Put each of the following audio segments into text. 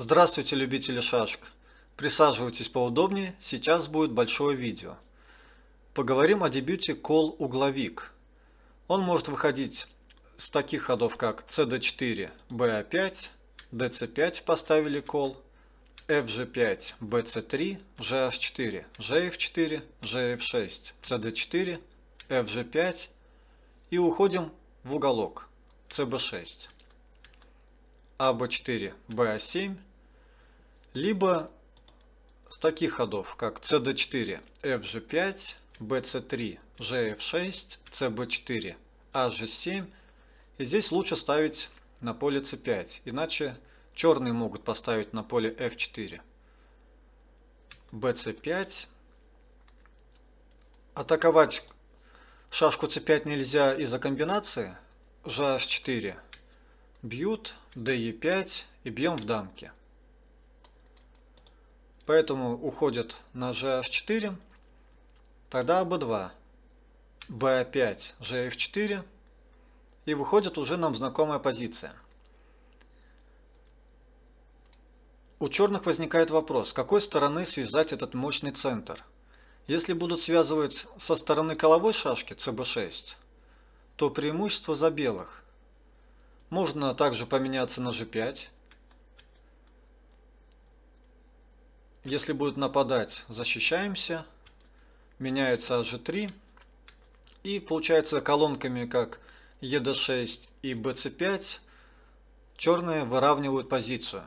Здравствуйте, любители шашек! Присаживайтесь поудобнее, сейчас будет большое видео. Поговорим о дебюте кол-угловик. Он может выходить с таких ходов, как cd4, ba5, dc5 поставили кол, fg5, bc3, gh4, gf4, gf6, cd4, fg5 и уходим в уголок, cb6, ab4, ba7, либо с таких ходов, как cd4, fg5, bc3, gf6, cb4, hg7. И здесь лучше ставить на поле c5, иначе черные могут поставить на поле f4, bc5. Атаковать шашку c5 нельзя из-за комбинации, gh4. Бьют, d e 5 и бьем в дамке. Поэтому уходит на gh4, тогда b2, b5, gf4, и выходит уже нам знакомая позиция. У черных возникает вопрос, с какой стороны связать этот мощный центр? Если будут связывать со стороны коловой шашки cb6, то преимущество за белых. Можно также поменяться на g5, Если будут нападать, защищаемся. Меняются hg3. И получается колонками как ед6 и bc5 черные выравнивают позицию.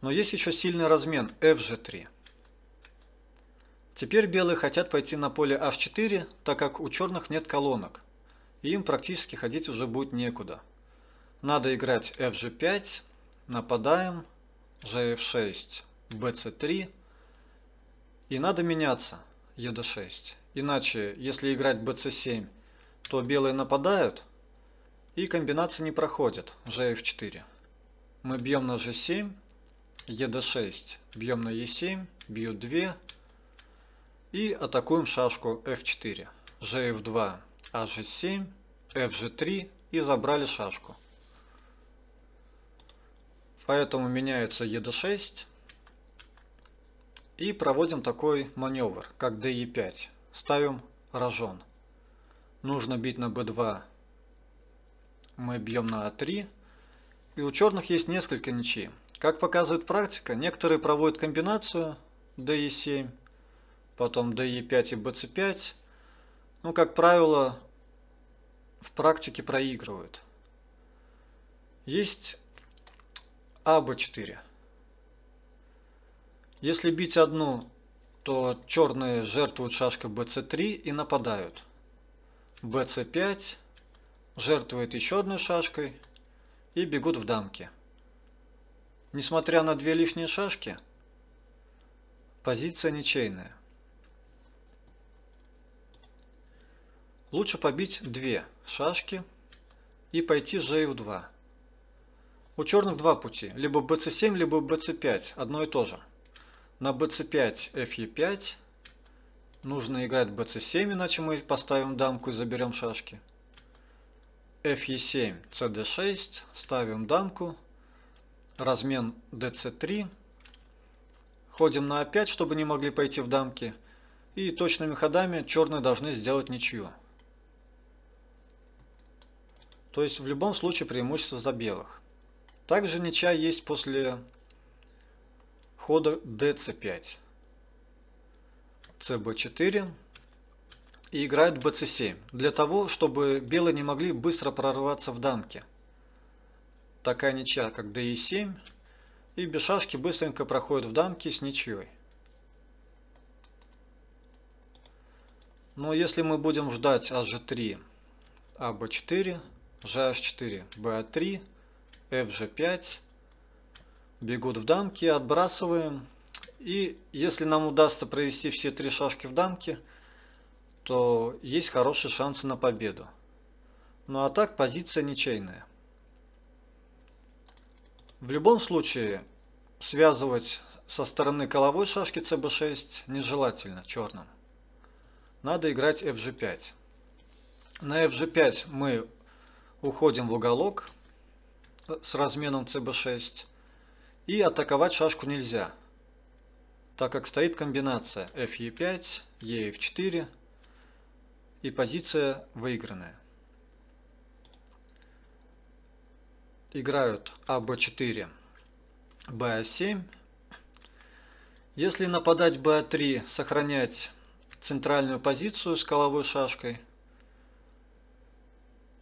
Но есть еще сильный размен fg3. Теперь белые хотят пойти на поле h4, так как у черных нет колонок. И им практически ходить уже будет некуда. Надо играть fg5, нападаем, gf6, bc3. И надо меняться ed6. Иначе, если играть bc7, то белые нападают и комбинация не проходит, gf4. Мы бьем на g7, ed6, бьем на e7, бьют 2 и атакуем шашку f4, gf2, hg7, fg3 и забрали шашку. Поэтому меняется ед6. И проводим такой маневр, как de5. Ставим рожон. Нужно бить на b2. Мы бьем на a3. А и у черных есть несколько ничей. Как показывает практика, некоторые проводят комбинацию de7, потом de5 и bc5. Ну, как правило, в практике проигрывают. Есть а, Б4. Если бить одну, то черные жертвуют шашкой bc3 и нападают. bc5 жертвует еще одной шашкой и бегут в дамки. Несмотря на две лишние шашки, позиция ничейная. Лучше побить две шашки и пойти g в 2. У черных два пути, либо bc7, либо bc5, одно и то же. На bc5, fe5 нужно играть bc7, иначе мы поставим дамку и заберем шашки. fe7, cd6, ставим дамку, размен dc3, ходим на a5, а чтобы не могли пойти в дамки, и точными ходами черные должны сделать ничью. То есть в любом случае преимущество за белых. Также ничья есть после хода dc5, cb4 и играет bc7, для того, чтобы белые не могли быстро прорваться в дамке. Такая ничья, как de7, и без шашки быстренько проходит в дамке с ничьей. Но если мы будем ждать hg3, ab4, gh4, ba3, FG5. Бегут в дамки, отбрасываем. И если нам удастся провести все три шашки в дамке, то есть хорошие шансы на победу. Ну а так позиция ничейная. В любом случае связывать со стороны коловой шашки cb6 нежелательно черным. Надо играть fg5. На fg5 мы уходим в уголок с разменом cb6. И атаковать шашку нельзя, так как стоит комбинация fe5, ef4 и позиция выигранная. Играют аб4, ба7. Если нападать ба3, сохранять центральную позицию с коловой шашкой –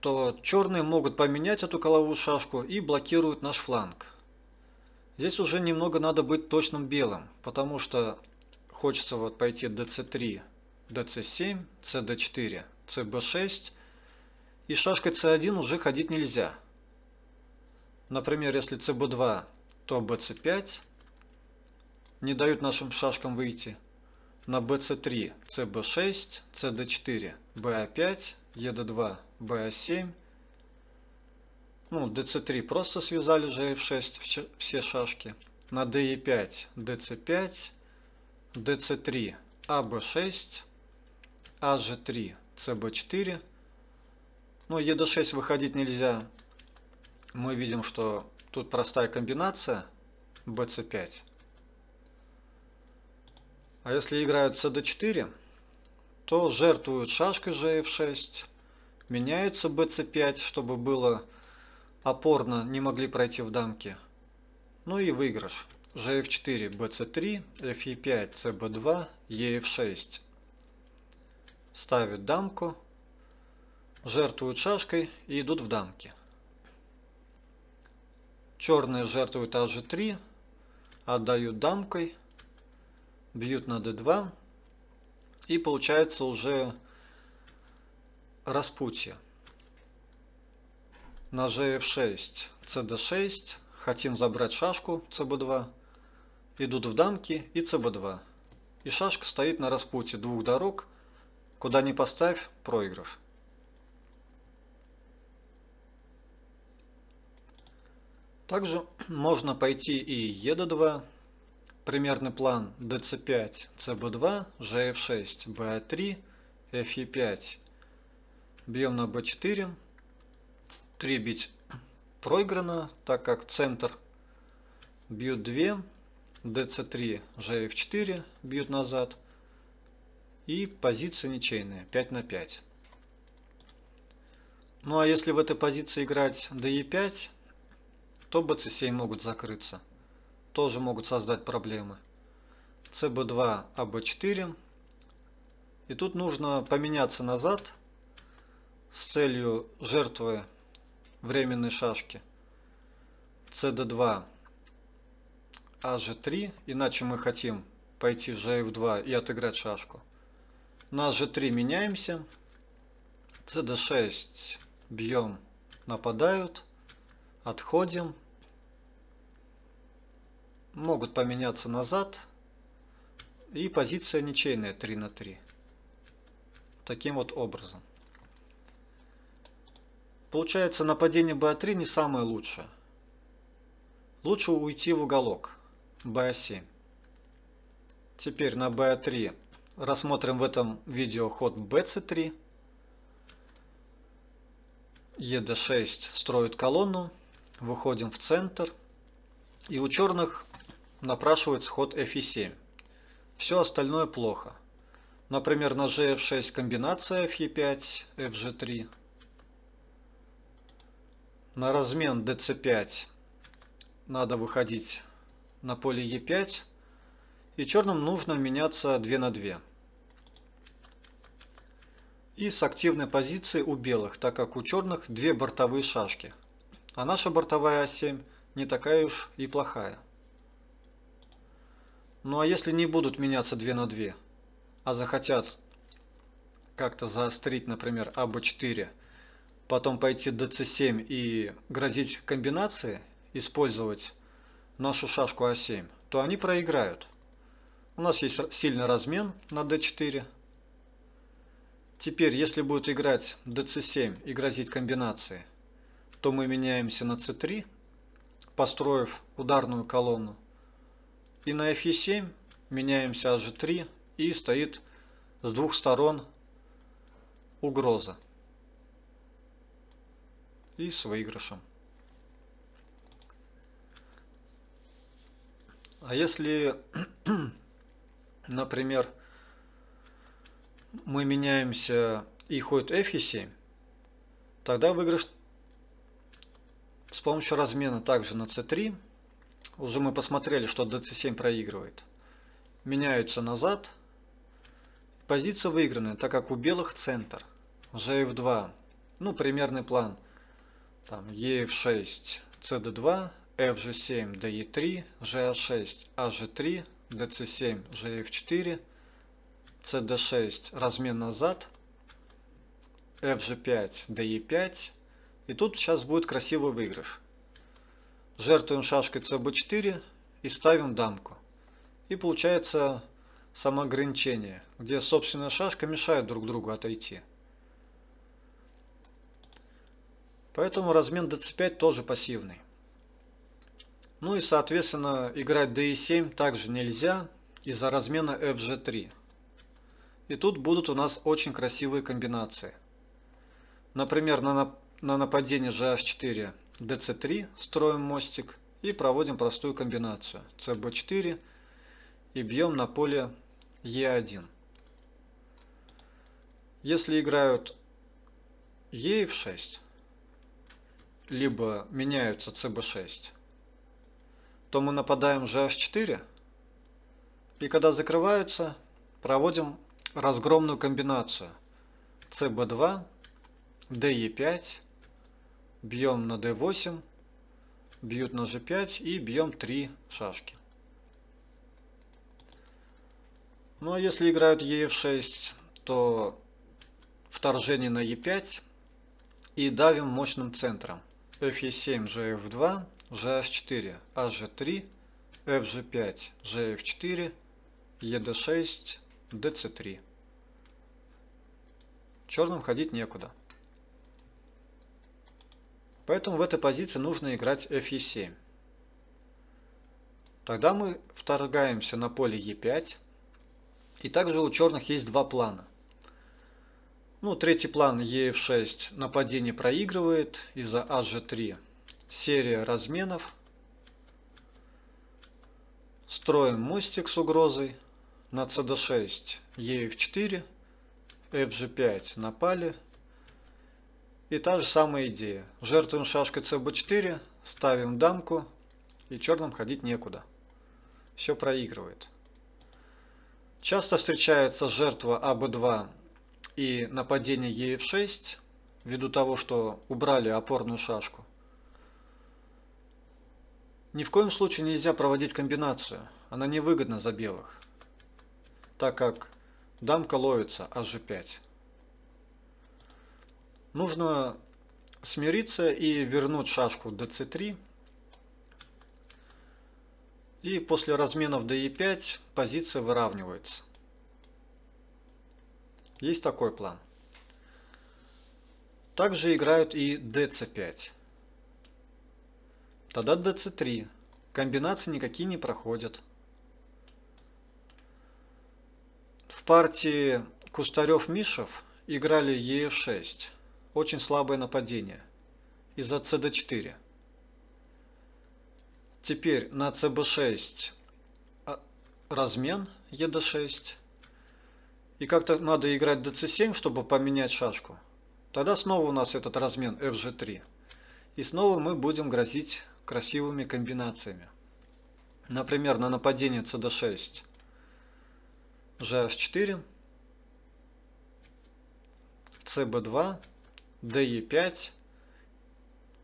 что черные могут поменять эту коловую шашку и блокируют наш фланг. Здесь уже немного надо быть точным белым, потому что хочется вот пойти dc3, dc7, cd4, cb6 и шашкой c1 уже ходить нельзя. Например, если cb2, то bc5 не дают нашим шашкам выйти. На bc3, cb6, cd4, ba5, ед2, ба7. Ну, dc3 просто связали же f6 все шашки. На de5, dc5, dc3, аб6, аж3, cb4. Ну, ед6 выходить нельзя. Мы видим, что тут простая комбинация bc5. А если играют cd4, то жертвуют шашкой же 6 меняются bc5, чтобы было опорно, не могли пройти в дамки. Ну и выигрыш. gf4, bc3, fe5, cb2, ef6. Ставят дамку, жертвуют шашкой и идут в дамки. Черные жертвуют аж 3 отдают дамкой, бьют на d2, и получается уже распутье. На gf6, cd6, хотим забрать шашку cb2, идут в дамки и cb2. И шашка стоит на распутье двух дорог, куда не поставь проигрыш. Также можно пойти и e 2 Примерный план dc5, cb2, gf6, ba3, fe5. Бьем на b4. 3 бить проиграно, так как центр. Бьют 2, dc3, gf4, бьют назад. И позиция ничейная, 5 на 5. Ну а если в этой позиции играть de5, то bc7 могут закрыться тоже могут создать проблемы. CB2, AB4. А и тут нужно поменяться назад с целью жертвы временной шашки. CD2, AG3, а иначе мы хотим пойти в GF2 и отыграть шашку. На G3 меняемся. CD6 бьем, нападают. Отходим, могут поменяться назад. И позиция ничейная 3 на 3. Таким вот образом. Получается нападение b3 не самое лучшее. Лучше уйти в уголок b7. Теперь на b3 рассмотрим в этом видео ход bc3. ед 6 строит колонну. Выходим в центр. И у черных напрашивает сход f 7 e Все остальное плохо. Например, на GF6 комбинация Fe5, FG3. На размен DC5 надо выходить на поле e 5 И черным нужно меняться 2 на 2. И с активной позиции у белых, так как у черных две бортовые шашки. А наша бортовая А7 не такая уж и плохая. Ну а если не будут меняться 2 на 2, а захотят как-то заострить, например, АБ4, потом пойти до С7 и грозить комбинации, использовать нашу шашку А7, то они проиграют. У нас есть сильный размен на d4. Теперь, если будет играть dc7 и грозить комбинации, то мы меняемся на c3, построив ударную колонну. И на f7 e e меняемся hg3 и стоит с двух сторон угроза. И с выигрышем. А если, например, мы меняемся и ходит f7, e тогда выигрыш с помощью размена также на c3 уже мы посмотрели, что dc7 проигрывает. Меняются назад. Позиция выигранная, так как у белых центр. gf 2 Ну, примерный план. Там EF6, CD2, FG7, DE3, GA6, AG3, DC7, GF4, CD6, размен назад, FG5, DE5. И тут сейчас будет красивый выигрыш жертвуем шашкой cb4 и ставим дамку. И получается самоограничение, где собственная шашка мешает друг другу отойти. Поэтому размен dc5 тоже пассивный. Ну и соответственно играть d 7 также нельзя из-за размена fg3. И тут будут у нас очень красивые комбинации. Например, на, на нападение gh4 dc3 строим мостик и проводим простую комбинацию cb4 и бьем на поле e1. Если играют e в 6, либо меняются cb6, то мы нападаем gh4, и когда закрываются, проводим разгромную комбинацию cb2, de5, бьем на d8, бьют на g5 и бьем 3 шашки. Ну а если играют ef6, то вторжение на e5 и давим мощным центром. fe7, gf2, gh4, hg3, fg5, gf4, ed6, dc3. Черным ходить некуда. Поэтому в этой позиции нужно играть fe7. Тогда мы вторгаемся на поле e5. И также у черных есть два плана. Ну, третий план ef6 нападение проигрывает из-за hg3. А Серия разменов. Строим мостик с угрозой. На cd6 ef4. fg5 напали. И та же самая идея. Жертвуем шашкой cb4, ставим дамку, и черным ходить некуда. Все проигрывает. Часто встречается жертва АБ2 и нападение ЕФ6, ввиду того, что убрали опорную шашку. Ни в коем случае нельзя проводить комбинацию, она невыгодна за белых, так как дамка ловится h5. Нужно смириться и вернуть шашку dc3. И после разменов de5 позиция выравнивается. Есть такой план. Также играют и dc5. Тогда dc3. Комбинации никакие не проходят. В партии Кустарев-Мишев играли e6 очень слабое нападение из-за cd4. Теперь на cb6 а, размен ед6. И как-то надо играть dc7, чтобы поменять шашку. Тогда снова у нас этот размен fg3. И снова мы будем грозить красивыми комбинациями. Например, на нападение cd6 gh4, cb2, DE5.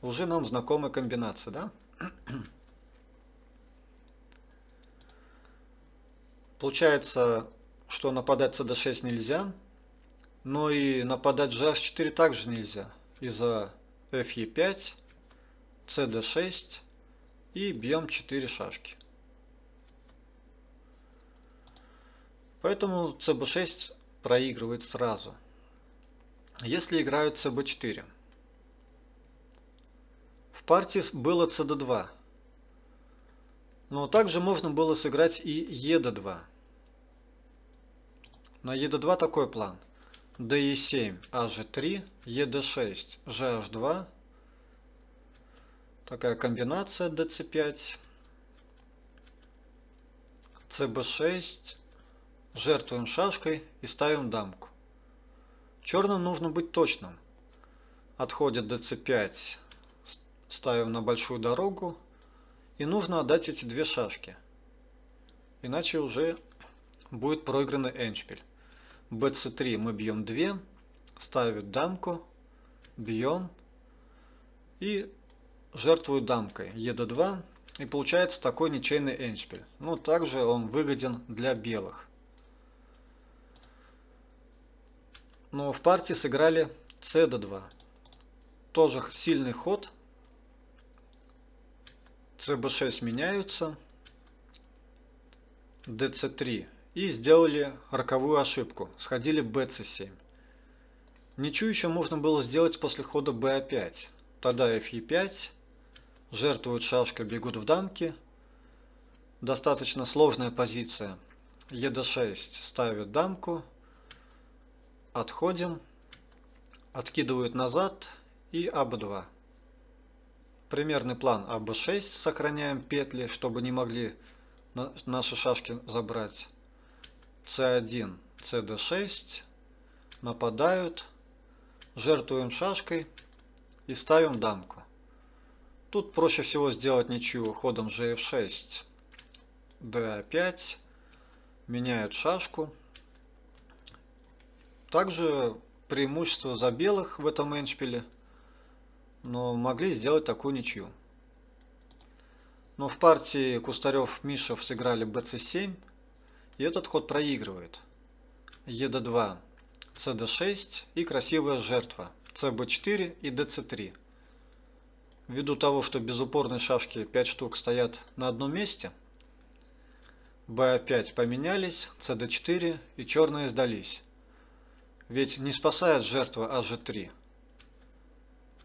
Уже нам знакомы комбинации, да? Получается, что нападать CD6 нельзя, но и нападать GH4 также нельзя из-за FE5, CD6 и бьем 4 шашки. Поэтому CB6 проигрывает сразу если играют с b4. В партии было cd2. Но также можно было сыграть и ed2. На ed2 такой план. de7, ag3, ed6, gh2. Такая комбинация dc5. cb6. Жертвуем шашкой и ставим дамку. Черным нужно быть точным. Отходит dc5, ставим на большую дорогу. И нужно отдать эти две шашки. Иначе уже будет проигранный эндшпиль. bc3 мы бьем 2, ставит дамку, бьем и жертвую дамкой ед2. И получается такой ничейный эндшпиль. Но ну, также он выгоден для белых. но в партии сыграли c 2. Тоже сильный ход. cb6 меняются. dc3. И сделали роковую ошибку. Сходили bc7. ничего еще можно было сделать после хода b5. А Тогда fe5. Жертвуют шашкой, бегут в дамки. Достаточно сложная позиция. ед6 ставит дамку. Отходим. Откидывают назад и АБ2. Примерный план АБ6. Сохраняем петли, чтобы не могли наши шашки забрать. С1, СД6. Нападают. Жертвуем шашкой и ставим дамку. Тут проще всего сделать ничью ходом gf6. d5. Меняют шашку. Также преимущество за белых в этом эндшпиле, но могли сделать такую ничью. Но в партии Кустарев-Мишев сыграли bc7, и этот ход проигрывает. ед2, cd6 и красивая жертва, cb4 и dc3. Ввиду того, что безупорные шашки 5 штук стоят на одном месте, b5 поменялись, cd4 и черные сдались. Ведь не спасает жертва АЖ3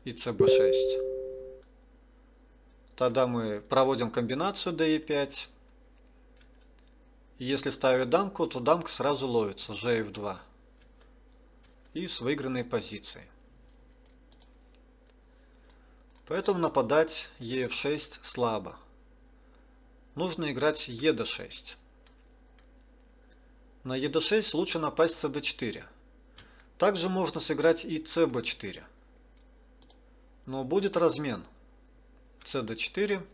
и цб 6 Тогда мы проводим комбинацию де 5 И если ставить дамку, то дамка сразу ловится, GF2. И с выигранной позиции. Поэтому нападать EF6 слабо. Нужно играть ED6. На ED6 лучше напасть CD4. Также можно сыграть и cb4. Но будет размен cd4.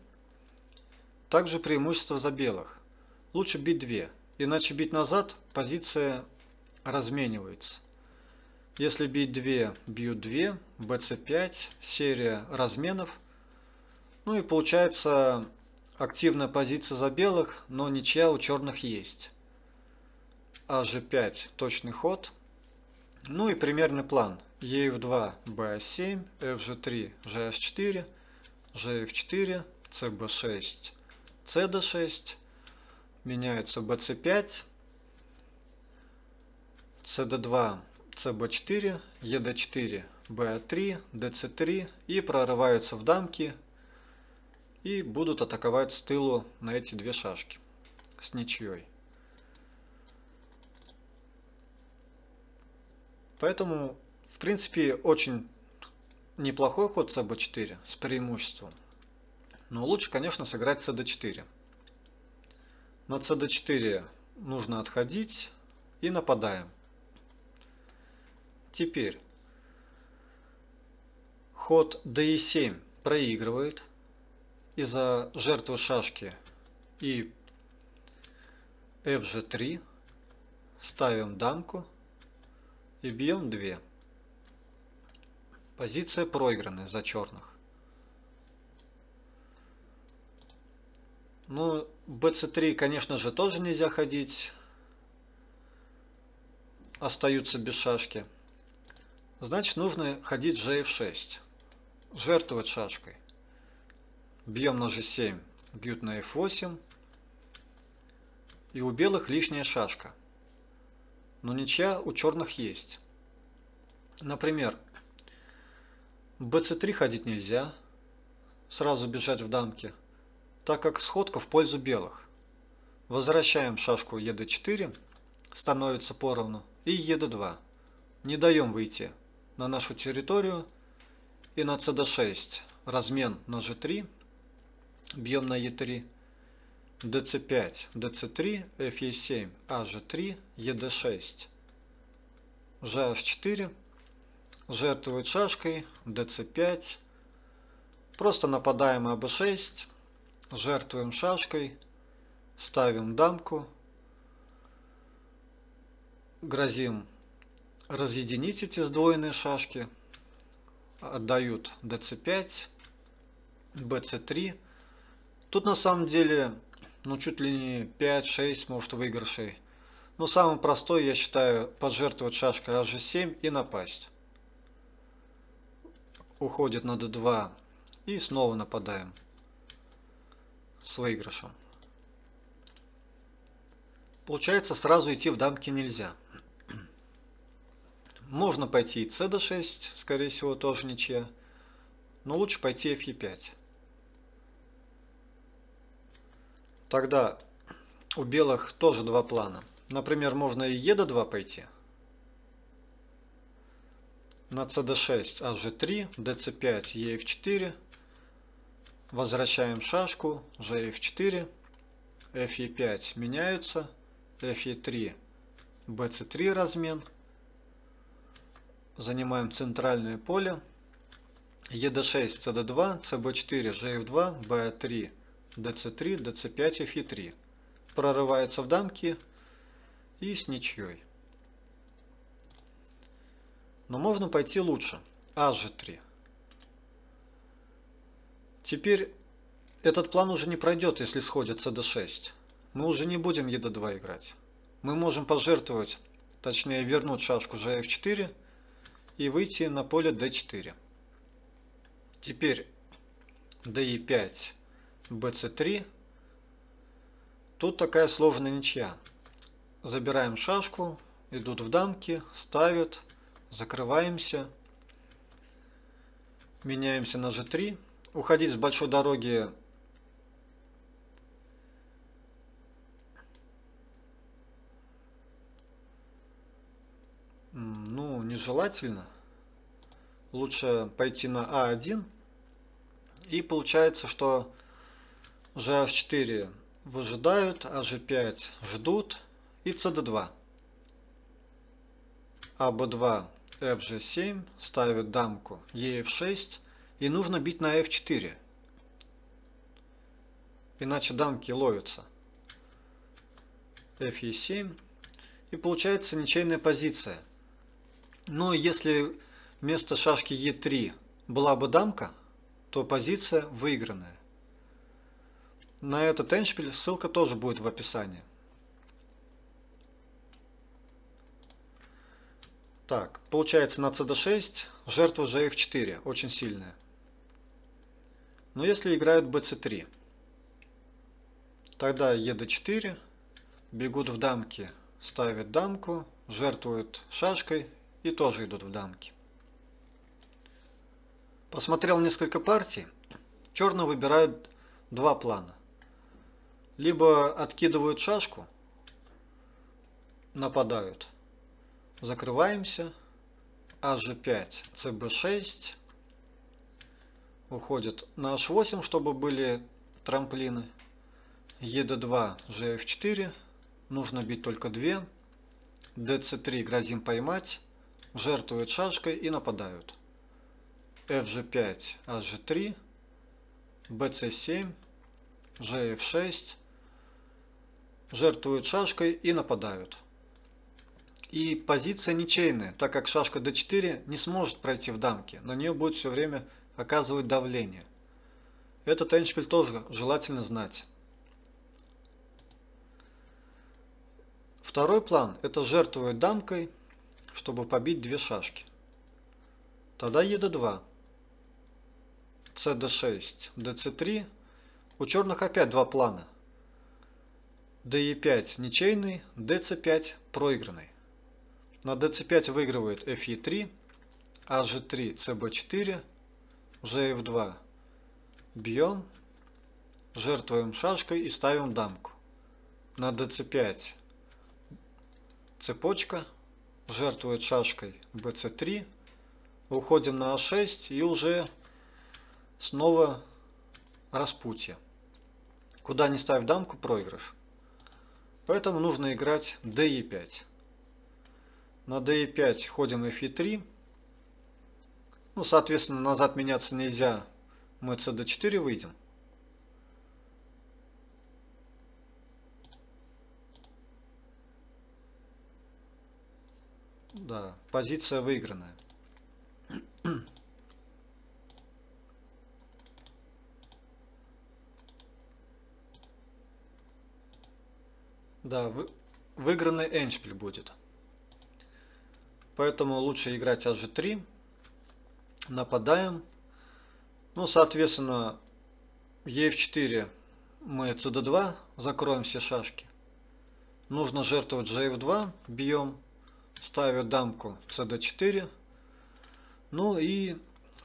Также преимущество за белых. Лучше бить 2, иначе бить назад позиция разменивается. Если бить 2, бьют 2, bc5, серия разменов. Ну и получается активная позиция за белых, но ничья у черных есть. аж5 точный ход – ну и примерный план. EF2, BA7, FG3, GH4, GF4, CB6, CD6, меняются BC5, CD2, CB4, ED4, BA3, DC3 и прорываются в дамки и будут атаковать с тылу на эти две шашки с ничьей. Поэтому, в принципе, очень неплохой ход с b4 с преимуществом. Но лучше, конечно, сыграть cd4. На cd4 нужно отходить и нападаем. Теперь ход d7 проигрывает из-за жертвы шашки и fg3 ставим дамку и бьем 2. Позиция проигранная за черных. Ну, bc3, конечно же, тоже нельзя ходить. Остаются без шашки. Значит, нужно ходить gf6. Жертвовать шашкой. Бьем на g7, бьют на f8. И у белых лишняя шашка но ничья у черных есть. Например, в bc3 ходить нельзя, сразу бежать в дамки, так как сходка в пользу белых. Возвращаем шашку ед4, становится поровну, и ед2. Не даем выйти на нашу территорию и на cd6. Размен на g3, бьем на e3 dc5, dc3, fe7, ag3, ed6, gh4, жертвует шашкой, dc5, просто нападаем об6, жертвуем шашкой, ставим дамку, грозим разъединить эти сдвоенные шашки, отдают dc5, bc3. Тут на самом деле ну чуть ли не 5-6 может выигрышей. Но ну, самый простой, я считаю, поджертвовать шашкой hg7 и напасть. Уходит на d2 и снова нападаем с выигрышем. Получается, сразу идти в дамки нельзя. Можно пойти и cd6, скорее всего, тоже ничья. Но лучше пойти fe5. Тогда у белых тоже два плана. Например, можно и e до 2 пойти. На cd6, hg3, dc5, ef4. Возвращаем шашку, gf4, fe5 меняются, fe3, bc3 размен. Занимаем центральное поле. ed6, cd2, cb4, gf2, b3, dc3, dc5, f3. Прорываются в дамки и с ничьей. Но можно пойти лучше. hg3. Теперь этот план уже не пройдет, если сходится d6. Мы уже не будем e 2 играть. Мы можем пожертвовать, точнее вернуть шашку gf4 и выйти на поле d4. Теперь d5 bc3. Тут такая сложная ничья. Забираем шашку, идут в дамки, ставят, закрываемся. Меняемся на g3. Уходить с большой дороги ну, нежелательно. Лучше пойти на А1. И получается, что GH4 выжидают, AG5 ждут и CD2. AB2, FG7 ставит дамку EF6 и нужно бить на F4. Иначе дамки ловятся. FE7 и получается ничейная позиция. Но если вместо шашки Е3 была бы дамка, то позиция выигранная на этот эндшпиль ссылка тоже будет в описании. Так, получается на cd6 жертва же f4, очень сильная. Но если играют bc3, тогда ed4, бегут в дамки, ставят дамку, жертвуют шашкой и тоже идут в дамки. Посмотрел несколько партий, черные выбирают два плана либо откидывают шашку, нападают. Закрываемся. АЖ5, ЦБ6. Уходит на H8, чтобы были трамплины. ЕД2, ЖФ4. Нужно бить только 2. ДЦ3 грозим поймать. Жертвуют шашкой и нападают. фж 5 аж 3 БЦ7, ЖФ6 жертвуют шашкой и нападают. И позиция ничейная, так как шашка d4 не сможет пройти в дамке, на нее будет все время оказывать давление. Этот эндшпиль тоже желательно знать. Второй план – это жертвовать дамкой, чтобы побить две шашки. Тогда ед2, cd6, dc3. У черных опять два плана. DE5 ничейный, DC5 проигранный. На DC5 выигрывает FE3, AG3, CB4, GF2. Бьем, жертвуем шашкой и ставим дамку. На DC5 цепочка, жертвует шашкой BC3, уходим на А6 и уже снова распутье. Куда не ставь дамку, проигрыш. Поэтому нужно играть DE5. На DE5 ходим f 3 Ну, соответственно, назад меняться нельзя. Мы CD4 выйдем. Да, позиция выигранная. Да, вы... выигранный эндшпиль будет. Поэтому лучше играть аж 3 Нападаем. Ну, соответственно, ef4 мы cd2 закроем все шашки. Нужно жертвовать gf2. Бьем. ставим дамку cd4. Ну и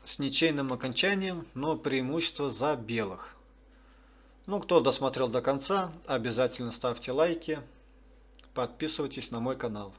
с ничейным окончанием, но преимущество за белых. Ну, кто досмотрел до конца, обязательно ставьте лайки, подписывайтесь на мой канал.